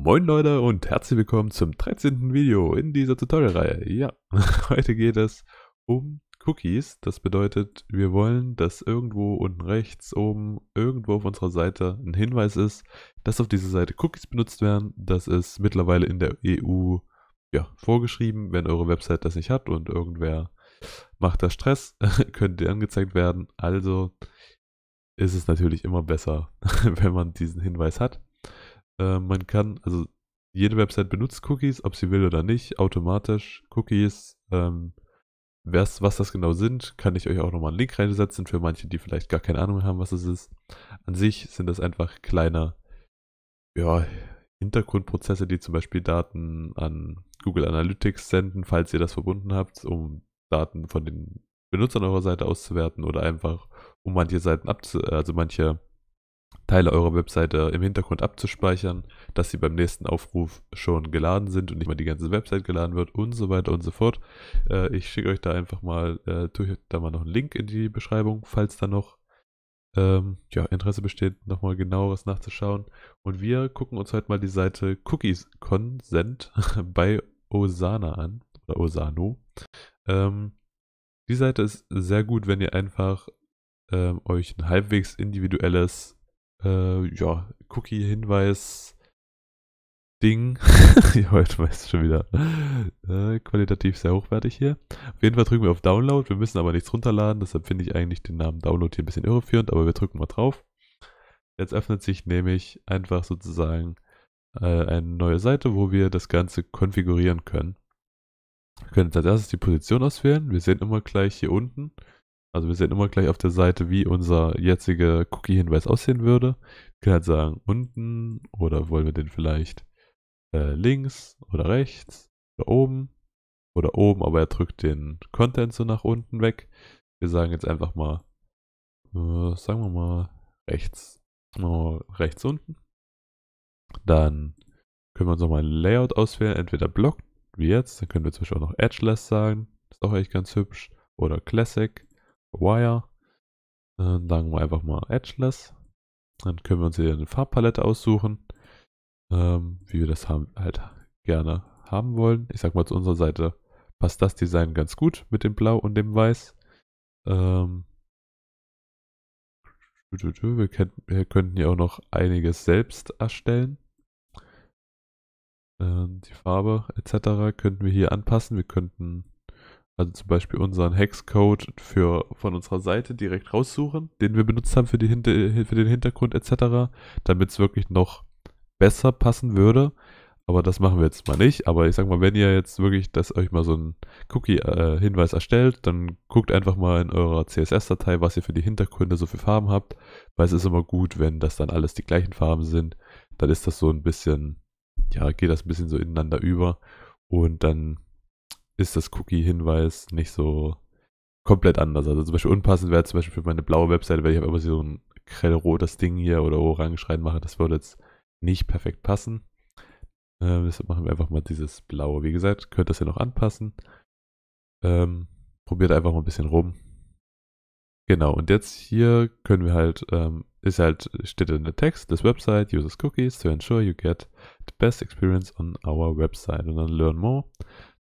Moin Leute und herzlich willkommen zum 13. Video in dieser Tutorial-Reihe. Ja, heute geht es um Cookies. Das bedeutet, wir wollen, dass irgendwo unten rechts oben irgendwo auf unserer Seite ein Hinweis ist, dass auf dieser Seite Cookies benutzt werden. Das ist mittlerweile in der EU ja, vorgeschrieben. Wenn eure Website das nicht hat und irgendwer macht da Stress, könnt ihr angezeigt werden. Also ist es natürlich immer besser, wenn man diesen Hinweis hat. Ähm, man kann, also jede Website benutzt Cookies, ob sie will oder nicht, automatisch Cookies. Ähm, was, was das genau sind, kann ich euch auch nochmal einen Link reinsetzen für manche, die vielleicht gar keine Ahnung haben, was es ist. An sich sind das einfach kleine ja, Hintergrundprozesse, die zum Beispiel Daten an Google Analytics senden, falls ihr das verbunden habt, um Daten von den Benutzern eurer Seite auszuwerten oder einfach um manche Seiten abzu also manche Teile eurer Webseite im Hintergrund abzuspeichern, dass sie beim nächsten Aufruf schon geladen sind und nicht mal die ganze Website geladen wird und so weiter und so fort. Äh, ich schicke euch da einfach mal, äh, tue ich da mal noch einen Link in die Beschreibung, falls da noch ähm, ja, Interesse besteht, nochmal genaueres nachzuschauen. Und wir gucken uns heute mal die Seite Cookies Consent bei Osana an, oder Osano. Ähm, die Seite ist sehr gut, wenn ihr einfach ähm, euch ein halbwegs individuelles äh, ja, Cookie-Hinweis Ding. ja, heute weiß schon wieder. Äh, qualitativ sehr hochwertig hier. Auf jeden Fall drücken wir auf Download. Wir müssen aber nichts runterladen. Deshalb finde ich eigentlich den Namen Download hier ein bisschen irreführend. Aber wir drücken mal drauf. Jetzt öffnet sich nämlich einfach sozusagen äh, eine neue Seite, wo wir das Ganze konfigurieren können. Wir können als erstes die Position auswählen. Wir sehen immer gleich hier unten. Also wir sehen immer gleich auf der Seite, wie unser jetziger Cookie-Hinweis aussehen würde. Wir können halt sagen unten oder wollen wir den vielleicht äh, links oder rechts oder oben oder oben, aber er drückt den Content so nach unten weg. Wir sagen jetzt einfach mal, äh, sagen wir mal rechts, oh, rechts unten. Dann können wir uns nochmal ein Layout auswählen, entweder Block, wie jetzt, dann können wir zum Beispiel auch noch Edgeless sagen, ist auch eigentlich ganz hübsch, oder Classic Wire. Dann sagen wir einfach mal Edgeless. Dann können wir uns hier eine Farbpalette aussuchen, ähm, wie wir das haben, halt gerne haben wollen. Ich sag mal, zu unserer Seite passt das Design ganz gut mit dem Blau und dem Weiß. Ähm, wir, können, wir könnten hier auch noch einiges selbst erstellen. Ähm, die Farbe etc. könnten wir hier anpassen. Wir könnten also zum Beispiel unseren Hex-Code für, von unserer Seite direkt raussuchen, den wir benutzt haben für, die, Hinter für den Hintergrund etc., damit es wirklich noch besser passen würde. Aber das machen wir jetzt mal nicht. Aber ich sag mal, wenn ihr jetzt wirklich, das euch mal so ein Cookie-Hinweis äh, erstellt, dann guckt einfach mal in eurer CSS-Datei, was ihr für die Hintergründe so für Farben habt. Weil es ist immer gut, wenn das dann alles die gleichen Farben sind. Dann ist das so ein bisschen, ja, geht das ein bisschen so ineinander über. Und dann ist das Cookie-Hinweis nicht so komplett anders. Also zum Beispiel unpassend wäre zum Beispiel für meine blaue Webseite, weil ich habe immer so ein grellrotes Ding hier oder orange reinmache, das würde jetzt nicht perfekt passen. Ähm, deshalb machen wir einfach mal dieses blaue. Wie gesagt, könnt das ja noch anpassen. Ähm, probiert einfach mal ein bisschen rum. Genau, und jetzt hier können wir halt, ähm, ist halt, steht in der Text, this website uses cookies to ensure you get the best experience on our website. Und dann learn more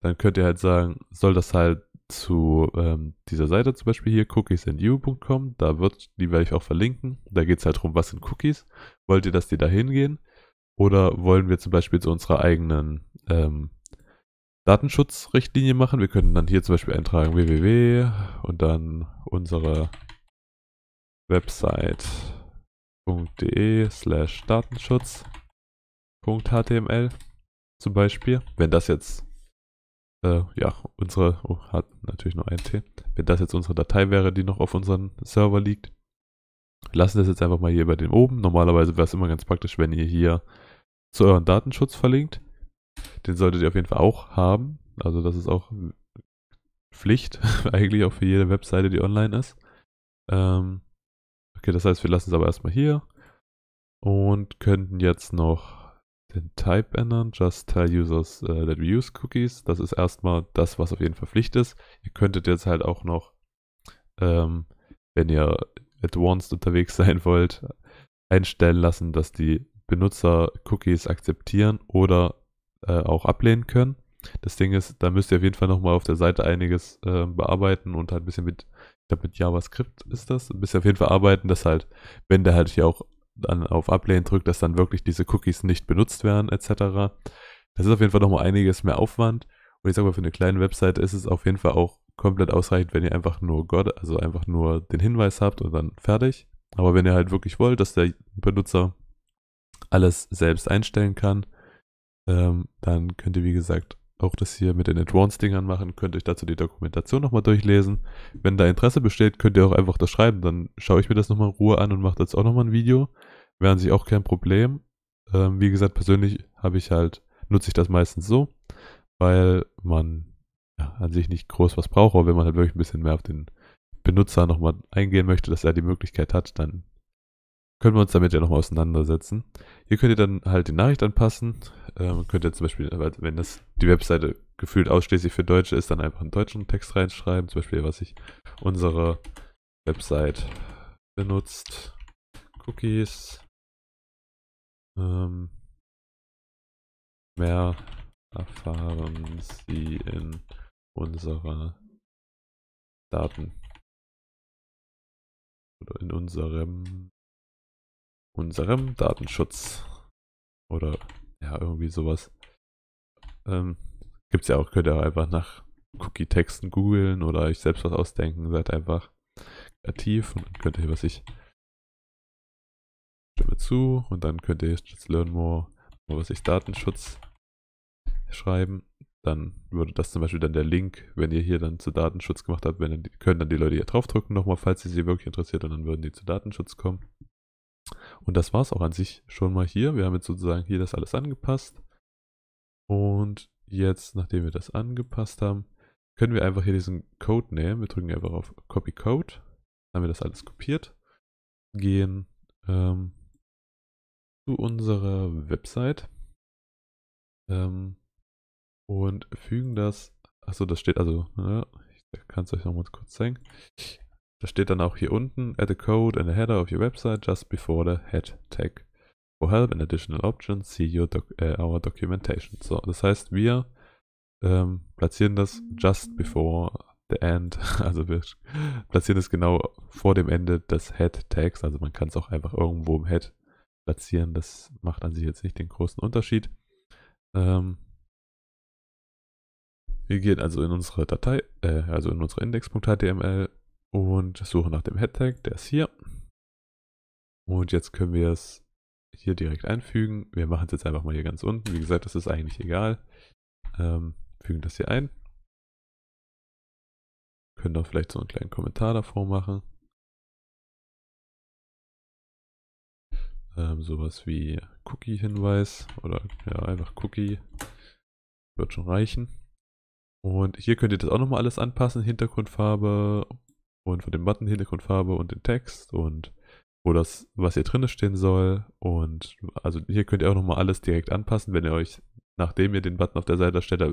dann könnt ihr halt sagen, soll das halt zu ähm, dieser Seite zum Beispiel hier, cookiesandyou.com, da wird, die werde ich auch verlinken, da geht es halt drum, was sind Cookies, wollt ihr, dass die da hingehen oder wollen wir zum Beispiel zu unserer eigenen ähm, Datenschutzrichtlinie machen, wir könnten dann hier zum Beispiel eintragen www und dann unsere website.de slash datenschutz.html zum Beispiel, wenn das jetzt äh, ja, unsere, oh, hat natürlich nur ein T. Wenn das jetzt unsere Datei wäre, die noch auf unserem Server liegt, lassen das jetzt einfach mal hier bei den oben. Normalerweise wäre es immer ganz praktisch, wenn ihr hier zu euren Datenschutz verlinkt. Den solltet ihr auf jeden Fall auch haben. Also das ist auch Pflicht, eigentlich auch für jede Webseite, die online ist. Ähm, okay, das heißt, wir lassen es aber erstmal hier und könnten jetzt noch den Type ändern, just tell users uh, that we use cookies. Das ist erstmal das, was auf jeden Fall Pflicht ist. Ihr könntet jetzt halt auch noch, ähm, wenn ihr advanced unterwegs sein wollt, einstellen lassen, dass die Benutzer Cookies akzeptieren oder äh, auch ablehnen können. Das Ding ist, da müsst ihr auf jeden Fall nochmal auf der Seite einiges äh, bearbeiten und halt ein bisschen mit, ich glaube mit JavaScript ist das, ein bisschen auf jeden Fall arbeiten, dass halt, wenn der halt hier auch dann auf Ablehnen drückt, dass dann wirklich diese Cookies nicht benutzt werden, etc. Das ist auf jeden Fall nochmal einiges mehr Aufwand. Und ich sage mal, für eine kleine Webseite ist es auf jeden Fall auch komplett ausreichend, wenn ihr einfach nur God, also einfach nur den Hinweis habt und dann fertig. Aber wenn ihr halt wirklich wollt, dass der Benutzer alles selbst einstellen kann, ähm, dann könnt ihr, wie gesagt, auch das hier mit den Advanced-Dingern machen, könnt ihr euch dazu die Dokumentation nochmal durchlesen. Wenn da Interesse besteht, könnt ihr auch einfach das schreiben. Dann schaue ich mir das nochmal in Ruhe an und mache dazu auch nochmal ein Video. Wäre an sich auch kein Problem. Ähm, wie gesagt, persönlich habe ich halt, nutze ich das meistens so, weil man ja, an sich nicht groß was braucht, aber wenn man halt wirklich ein bisschen mehr auf den Benutzer nochmal eingehen möchte, dass er die Möglichkeit hat, dann können wir uns damit ja nochmal auseinandersetzen. Hier könnt ihr dann halt die Nachricht anpassen. Ähm, könnt ihr zum Beispiel, wenn das die Webseite gefühlt ausschließlich für Deutsche ist, dann einfach einen deutschen Text reinschreiben. Zum Beispiel, was ich unsere Website benutzt. Cookies. Ähm, mehr erfahren Sie in unserer Daten. Oder in unserem unserem Datenschutz. Oder ja, irgendwie sowas. Ähm, gibt's ja auch, könnt ihr auch einfach nach Cookie-Texten googeln oder euch selbst was ausdenken. Seid einfach kreativ und dann könnt ihr, was ich stimme zu und dann könnt ihr jetzt Learn More, was ich Datenschutz schreiben. Dann würde das zum Beispiel dann der Link, wenn ihr hier dann zu Datenschutz gemacht habt, wenn, können dann die Leute hier draufdrücken nochmal, falls sie sie wirklich interessiert und dann würden die zu Datenschutz kommen. Und das war es auch an sich schon mal hier. Wir haben jetzt sozusagen hier das alles angepasst. Und jetzt, nachdem wir das angepasst haben, können wir einfach hier diesen Code nehmen. Wir drücken einfach auf Copy Code. Dann haben wir das alles kopiert. Gehen ähm, zu unserer Website. Ähm, und fügen das, achso, das steht also, ne, ich kann es euch noch mal kurz zeigen. Da steht dann auch hier unten, add a code and a header of your website just before the head tag. For help and additional options, see your doc äh, our documentation. So, das heißt, wir ähm, platzieren das just before the end, also wir platzieren es genau vor dem Ende des Head Tags, also man kann es auch einfach irgendwo im Head platzieren, das macht an sich jetzt nicht den großen Unterschied. Ähm, wir gehen also in unsere Datei, äh, also in unsere index.html und suche nach dem Headtag, der ist hier. Und jetzt können wir es hier direkt einfügen. Wir machen es jetzt einfach mal hier ganz unten. Wie gesagt, das ist eigentlich egal. Ähm, fügen das hier ein. Können auch vielleicht so einen kleinen Kommentar davor machen. Ähm, sowas wie Cookie-Hinweis oder ja, einfach Cookie. Wird schon reichen. Und hier könnt ihr das auch nochmal alles anpassen. Hintergrundfarbe, und von dem Button Hintergrundfarbe und den Text und wo das, was hier drin stehen soll. Und also hier könnt ihr auch nochmal alles direkt anpassen, wenn ihr euch, nachdem ihr den Button auf der Seite erstellt äh,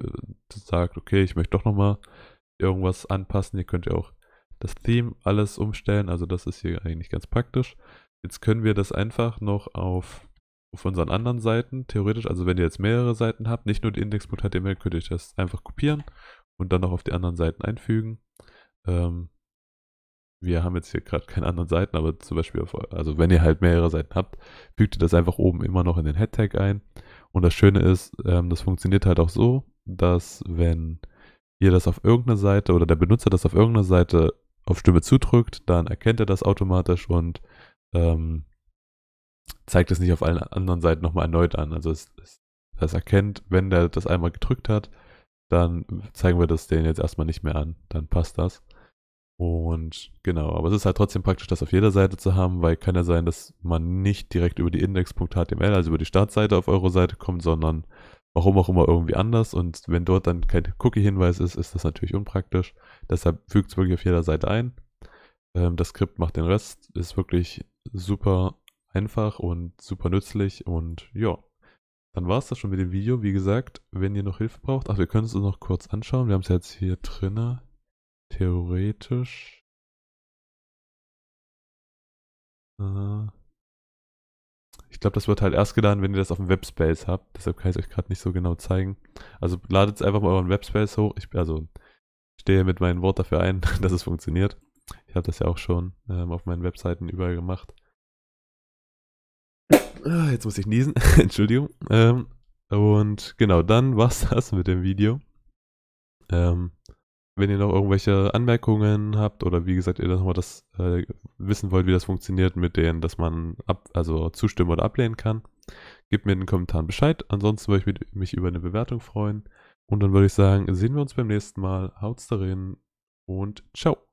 sagt, okay, ich möchte doch nochmal irgendwas anpassen. Hier könnt ihr auch das Theme alles umstellen. Also das ist hier eigentlich ganz praktisch. Jetzt können wir das einfach noch auf, auf unseren anderen Seiten, theoretisch, also wenn ihr jetzt mehrere Seiten habt, nicht nur die Index.html, könnt ihr das einfach kopieren und dann noch auf die anderen Seiten einfügen. Ähm, wir haben jetzt hier gerade keine anderen Seiten, aber zum Beispiel, auf, also wenn ihr halt mehrere Seiten habt, fügt ihr das einfach oben immer noch in den Head-Tag ein. Und das Schöne ist, ähm, das funktioniert halt auch so, dass wenn ihr das auf irgendeiner Seite oder der Benutzer das auf irgendeiner Seite auf Stimme zudrückt, dann erkennt er das automatisch und ähm, zeigt es nicht auf allen anderen Seiten nochmal erneut an. Also es, es, das erkennt, wenn der das einmal gedrückt hat, dann zeigen wir das denen jetzt erstmal nicht mehr an. Dann passt das. Und genau, aber es ist halt trotzdem praktisch, das auf jeder Seite zu haben, weil kann ja sein, dass man nicht direkt über die index.html, also über die Startseite auf eure Seite kommt, sondern warum auch immer irgendwie anders. Und wenn dort dann kein Cookie-Hinweis ist, ist das natürlich unpraktisch. Deshalb fügt es wirklich auf jeder Seite ein. Ähm, das Skript macht den Rest, ist wirklich super einfach und super nützlich. Und ja, dann war es das schon mit dem Video. Wie gesagt, wenn ihr noch Hilfe braucht, ach, wir können es uns noch kurz anschauen. Wir haben es jetzt hier drinne theoretisch äh, ich glaube, das wird halt erst geladen, wenn ihr das auf dem Webspace habt. Deshalb kann ich es euch gerade nicht so genau zeigen. Also ladet es einfach mal euren Webspace hoch. Ich, also stehe mit meinem Wort dafür ein, dass es funktioniert. Ich habe das ja auch schon ähm, auf meinen Webseiten überall gemacht. Ah, jetzt muss ich niesen. Entschuldigung. Ähm, und genau, dann war's das mit dem Video. Ähm, wenn ihr noch irgendwelche Anmerkungen habt oder wie gesagt, ihr nochmal das äh, wissen wollt, wie das funktioniert mit denen, dass man ab, also zustimmen oder ablehnen kann, gebt mir in den Kommentaren Bescheid. Ansonsten würde ich mit, mich über eine Bewertung freuen. Und dann würde ich sagen, sehen wir uns beim nächsten Mal. Haut's darin und ciao.